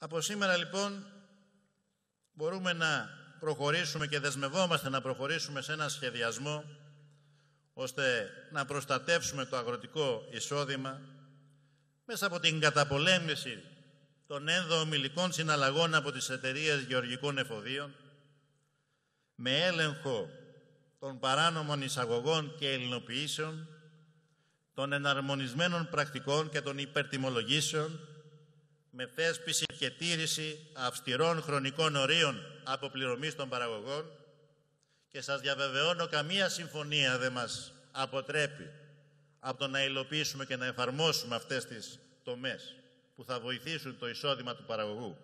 Από σήμερα λοιπόν μπορούμε να προχωρήσουμε και δεσμευόμαστε να προχωρήσουμε σε ένα σχεδιασμό ώστε να προστατεύσουμε το αγροτικό εισόδημα μέσα από την καταπολέμηση των ενδοομιλικών συναλλαγών από τις εταιρείες γεωργικών εφοδίων, με έλεγχο των παράνομων εισαγωγών και ελληνοποιήσεων, των εναρμονισμένων πρακτικών και των υπερτιμολογήσεων, με θέσπιση και τήρηση αυστηρών χρονικών ορίων αποπληρωμής των παραγωγών και σας διαβεβαιώνω καμία συμφωνία δεν μας αποτρέπει από το να υλοποιήσουμε και να εφαρμόσουμε αυτές τις τομές που θα βοηθήσουν το εισόδημα του παραγωγού.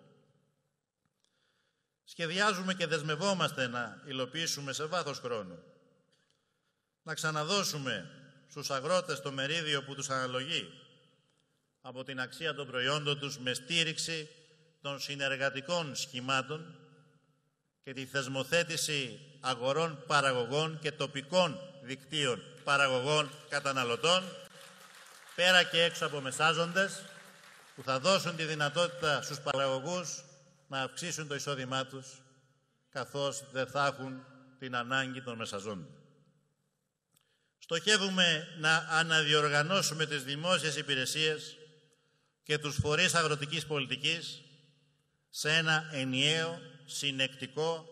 Σχεδιάζουμε και δεσμευόμαστε να υλοποιήσουμε σε βάθος χρόνου. Να ξαναδώσουμε στους αγρότες το μερίδιο που τους αναλογεί από την αξία των προϊόντων τους με στήριξη των συνεργατικών σχημάτων και τη θεσμοθέτηση αγορών παραγωγών και τοπικών δικτύων παραγωγών καταναλωτών, πέρα και έξω από μεσάζοντες, που θα δώσουν τη δυνατότητα στους παραγωγούς να αυξήσουν το εισόδημά τους, καθώς δεν θα έχουν την ανάγκη των μεσάζών. Στοχεύουμε να αναδιοργανώσουμε τις δημόσιες υπηρεσίες και τους φορείς αγροτικής πολιτικής σε ένα ενιαίο, συνεκτικό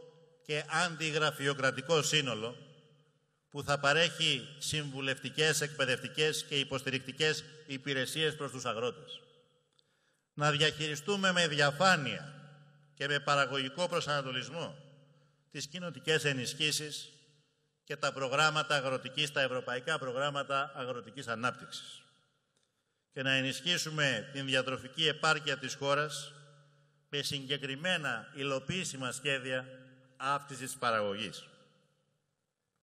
και αντιγραφειοκρατικό σύνολο που θα παρέχει συμβουλευτικές, εκπαιδευτικές και υποστηρικτικές υπηρεσίες προς τους αγρότες. Να διαχειριστούμε με διαφάνεια και με παραγωγικό προσανατολισμό τις κοινοτικές ενισχύσεις και τα προγράμματα αγροτικής, τα ευρωπαϊκά προγράμματα αγροτικής ανάπτυξης και να ενισχύσουμε την διατροφική επάρκεια της χώρας με συγκεκριμένα υλοποιήσιμα σχέδια αύξησης παραγωγής.